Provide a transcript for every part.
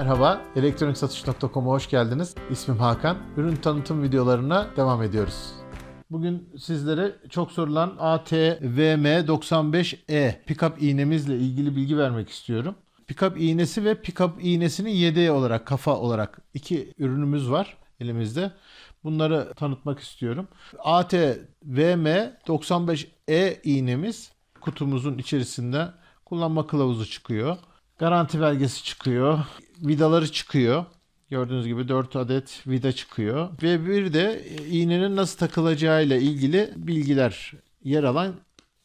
Merhaba, elektroniksatış.com'a hoş geldiniz. İsmim Hakan. Ürün tanıtım videolarına devam ediyoruz. Bugün sizlere çok sorulan ATVM95E pickup iğnemizle ilgili bilgi vermek istiyorum. Pickup iğnesi ve pickup iğnesinin yedeği olarak, kafa olarak iki ürünümüz var elimizde. Bunları tanıtmak istiyorum. ATVM95E iğnemiz kutumuzun içerisinde kullanma kılavuzu çıkıyor. Garanti belgesi çıkıyor. Vidaları çıkıyor. Gördüğünüz gibi 4 adet vida çıkıyor. Ve bir de e, iğnenin nasıl takılacağıyla ilgili bilgiler yer alan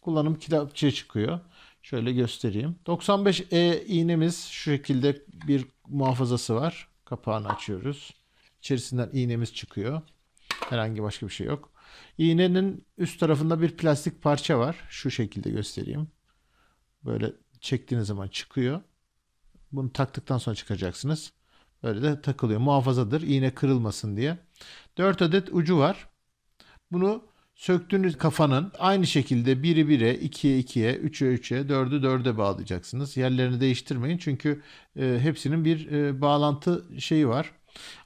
kullanım kitapçığı çıkıyor. Şöyle göstereyim. 95E iğnemiz şu şekilde bir muhafazası var. Kapağını açıyoruz. İçerisinden iğnemiz çıkıyor. Herhangi başka bir şey yok. İğnenin üst tarafında bir plastik parça var. Şu şekilde göstereyim. Böyle çektiğiniz zaman çıkıyor. Bunu taktıktan sonra çıkacaksınız. Böyle de takılıyor. Muhafazadır. İğne kırılmasın diye. 4 adet ucu var. Bunu söktüğünüz kafanın aynı şekilde biri bire, ikiye ikiye, üçe üçe, dördü dörde bağlayacaksınız. Yerlerini değiştirmeyin çünkü e, hepsinin bir e, bağlantı şeyi var.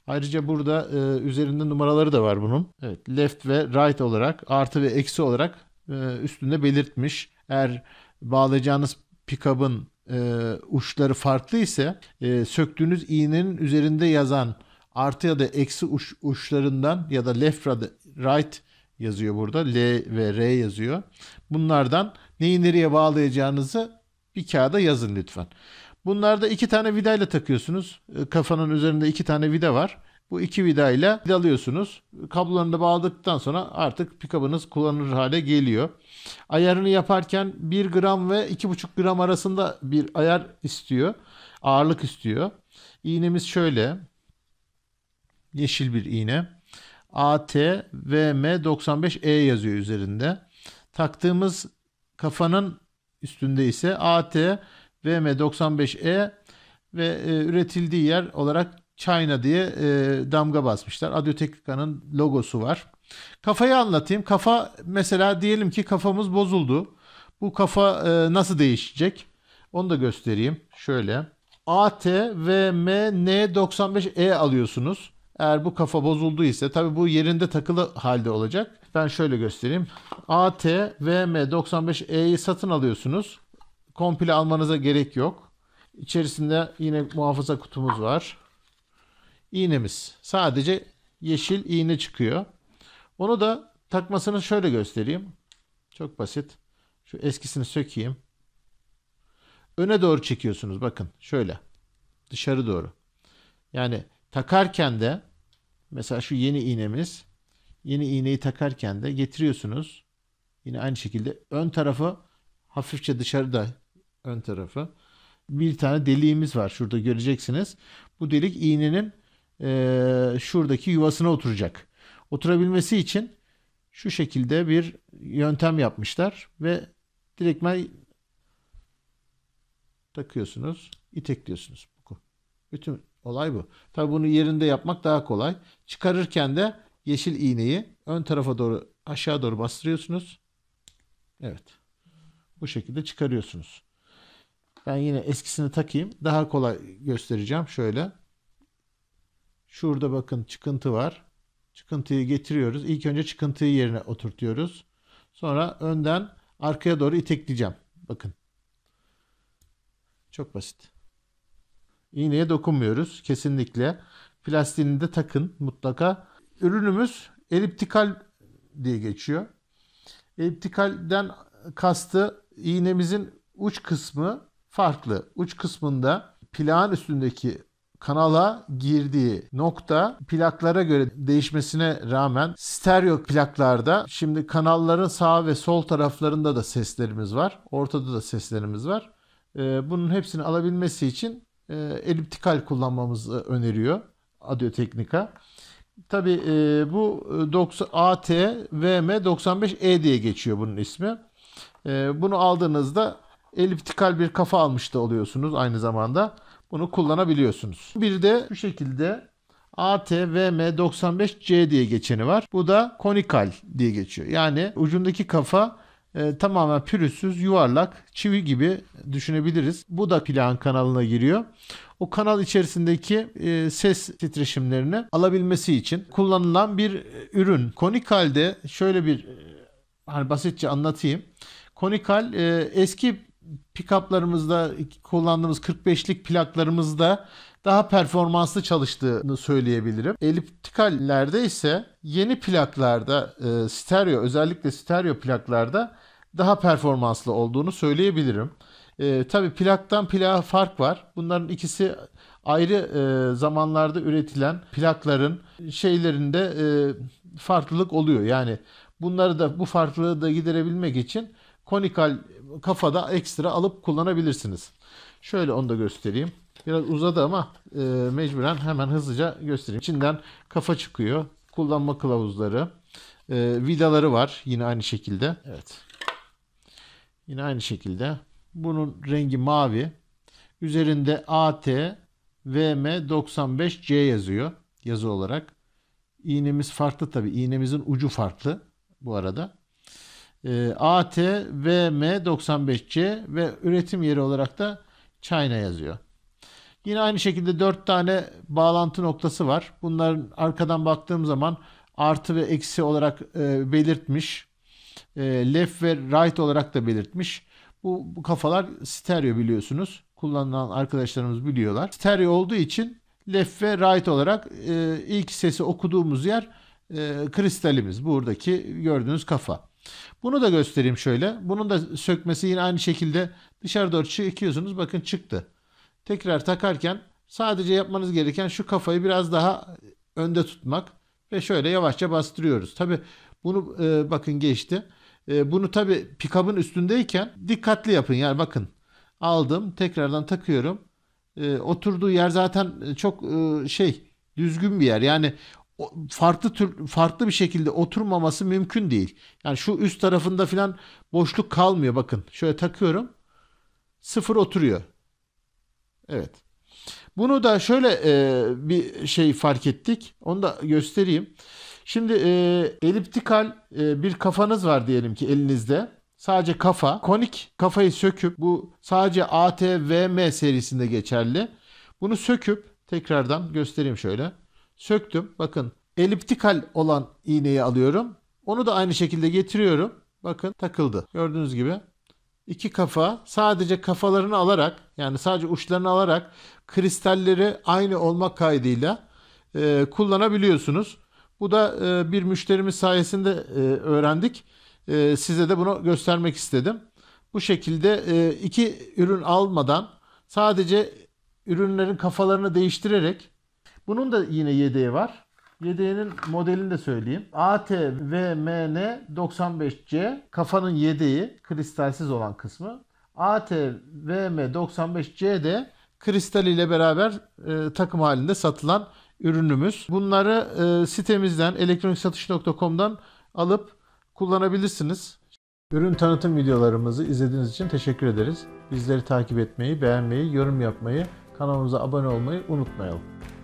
Ayrıca burada e, üzerinde numaraları da var bunun. Evet, left ve right olarak, artı ve eksi olarak e, üstünde belirtmiş. Eğer bağlayacağınız pikabın e, uçları farklı ise e, söktüğünüz iğnenin üzerinde yazan artı ya da eksi uç, uçlarından ya da left ya da right yazıyor burada. L ve R yazıyor. Bunlardan neyi nereye bağlayacağınızı bir kağıda yazın lütfen. Bunlarda iki tane vidayla takıyorsunuz. E, kafanın üzerinde iki tane vida var. Bu iki vidayla vidalıyorsunuz. Kablolarını da bağladıktan sonra artık pikabınız kullanılır hale geliyor. Ayarını yaparken 1 gram ve 2,5 gram arasında bir ayar istiyor. Ağırlık istiyor. İğnemiz şöyle. Yeşil bir iğne. ATVM95E yazıyor üzerinde. Taktığımız kafanın üstünde ise ATVM95E ve e, üretildiği yer olarak China diye e, damga basmışlar. Adyoteknika'nın logosu var. Kafayı anlatayım. Kafa mesela diyelim ki kafamız bozuldu. Bu kafa e, nasıl değişecek? Onu da göstereyim. Şöyle. AT ve MN95E alıyorsunuz. Eğer bu kafa bozuldu tabi bu yerinde takılı halde olacak. Ben şöyle göstereyim. AT M 95 eyi satın alıyorsunuz. Komple almanıza gerek yok. İçerisinde yine muhafaza kutumuz var iğnemiz. Sadece yeşil iğne çıkıyor. Onu da takmasını şöyle göstereyim. Çok basit. Şu eskisini sökeyim. Öne doğru çekiyorsunuz bakın şöyle. Dışarı doğru. Yani takarken de mesela şu yeni iğnemiz. Yeni iğneyi takarken de getiriyorsunuz. Yine aynı şekilde ön tarafı hafifçe dışarıda ön tarafı. Bir tane deliğimiz var şurada göreceksiniz. Bu delik iğnenin e, şuradaki yuvasına oturacak. Oturabilmesi için şu şekilde bir yöntem yapmışlar ve direktmen takıyorsunuz, itekliyorsunuz. Bütün olay bu. Tabii bunu yerinde yapmak daha kolay. Çıkarırken de yeşil iğneyi ön tarafa doğru aşağı doğru bastırıyorsunuz. Evet. Bu şekilde çıkarıyorsunuz. Ben yine eskisini takayım. Daha kolay göstereceğim. Şöyle. Şurada bakın çıkıntı var. Çıkıntıyı getiriyoruz. İlk önce çıkıntıyı yerine oturtuyoruz. Sonra önden arkaya doğru itekleyeceğim. Bakın. Çok basit. İğneye dokunmuyoruz kesinlikle. Plastiğini de takın mutlaka. Ürünümüz eliptikal diye geçiyor. Eliptikalden kastı iğnemizin uç kısmı farklı. Uç kısmında plağın üstündeki kanala girdiği nokta plaklara göre değişmesine rağmen stereo plaklarda şimdi kanalların sağ ve sol taraflarında da seslerimiz var. Ortada da seslerimiz var. Ee, bunun hepsini alabilmesi için e, eliptikal kullanmamızı öneriyor Audio Teknika. Tabi e, bu 90, AT VM 95E diye geçiyor bunun ismi. E, bunu aldığınızda eliptikal bir kafa almış da oluyorsunuz aynı zamanda bunu kullanabiliyorsunuz. Bir de şu şekilde ATVM95C diye geçeni var. Bu da konikal diye geçiyor. Yani ucundaki kafa e, tamamen pürüzsüz, yuvarlak, çivi gibi düşünebiliriz. Bu da plan kanalına giriyor. O kanal içerisindeki e, ses titreşimlerini alabilmesi için kullanılan bir e, ürün. Konikal'de şöyle bir e, hani basitçe anlatayım. Konikal e, eski pick-up'larımızda kullandığımız 45'lik plaklarımızda daha performanslı çalıştığını söyleyebilirim. Eliptikallerde ise yeni plaklarda e, stereo özellikle stereo plaklarda daha performanslı olduğunu söyleyebilirim. E, tabii plaktan plağa fark var. Bunların ikisi ayrı e, zamanlarda üretilen plakların şeylerinde e, farklılık oluyor. Yani bunları da bu farklılığı da giderebilmek için konikal kafada ekstra alıp kullanabilirsiniz. Şöyle onu da göstereyim. Biraz uzadı ama e, mecburen hemen hızlıca göstereyim. İçinden kafa çıkıyor. Kullanma kılavuzları. E, vidaları var yine aynı şekilde. Evet. Yine aynı şekilde. Bunun rengi mavi. Üzerinde AT VM95C yazıyor yazı olarak. İğnemiz farklı tabi. İğnemizin ucu farklı bu arada e, AT, VM 95C ve üretim yeri olarak da China yazıyor. Yine aynı şekilde 4 tane bağlantı noktası var. Bunların arkadan baktığım zaman artı ve eksi olarak e, belirtmiş. E, left ve right olarak da belirtmiş. Bu, bu kafalar stereo biliyorsunuz. Kullanılan arkadaşlarımız biliyorlar. Stereo olduğu için left ve right olarak e, ilk sesi okuduğumuz yer kristalimiz. Buradaki gördüğünüz kafa. Bunu da göstereyim şöyle. Bunun da sökmesi yine aynı şekilde dışarı doğru çekiyorsunuz. Bakın çıktı. Tekrar takarken sadece yapmanız gereken şu kafayı biraz daha önde tutmak ve şöyle yavaşça bastırıyoruz. Tabi bunu e, bakın geçti. E, bunu tabi pikabın üstündeyken dikkatli yapın. Yani bakın aldım tekrardan takıyorum. E, oturduğu yer zaten çok e, şey düzgün bir yer. Yani farklı tür farklı bir şekilde oturmaması mümkün değil. Yani şu üst tarafında filan boşluk kalmıyor bakın. Şöyle takıyorum. Sıfır oturuyor. Evet. Bunu da şöyle e, bir şey fark ettik. Onu da göstereyim. Şimdi e, eliptikal e, bir kafanız var diyelim ki elinizde. Sadece kafa. Konik kafayı söküp bu sadece ATVM serisinde geçerli. Bunu söküp tekrardan göstereyim şöyle söktüm. Bakın eliptikal olan iğneyi alıyorum. Onu da aynı şekilde getiriyorum. Bakın takıldı. Gördüğünüz gibi iki kafa sadece kafalarını alarak yani sadece uçlarını alarak kristalleri aynı olmak kaydıyla e, kullanabiliyorsunuz. Bu da e, bir müşterimiz sayesinde e, öğrendik. E, size de bunu göstermek istedim. Bu şekilde e, iki ürün almadan sadece ürünlerin kafalarını değiştirerek bunun da yine yedeği var. Yedeğinin modelini de söyleyeyim. ATVMN95C kafanın yedeği kristalsiz olan kısmı. ATVM95C de kristal ile beraber e, takım halinde satılan ürünümüz. Bunları e, sitemizden elektroniksatış.com'dan alıp kullanabilirsiniz. Ürün tanıtım videolarımızı izlediğiniz için teşekkür ederiz. Bizleri takip etmeyi, beğenmeyi, yorum yapmayı, kanalımıza abone olmayı unutmayalım.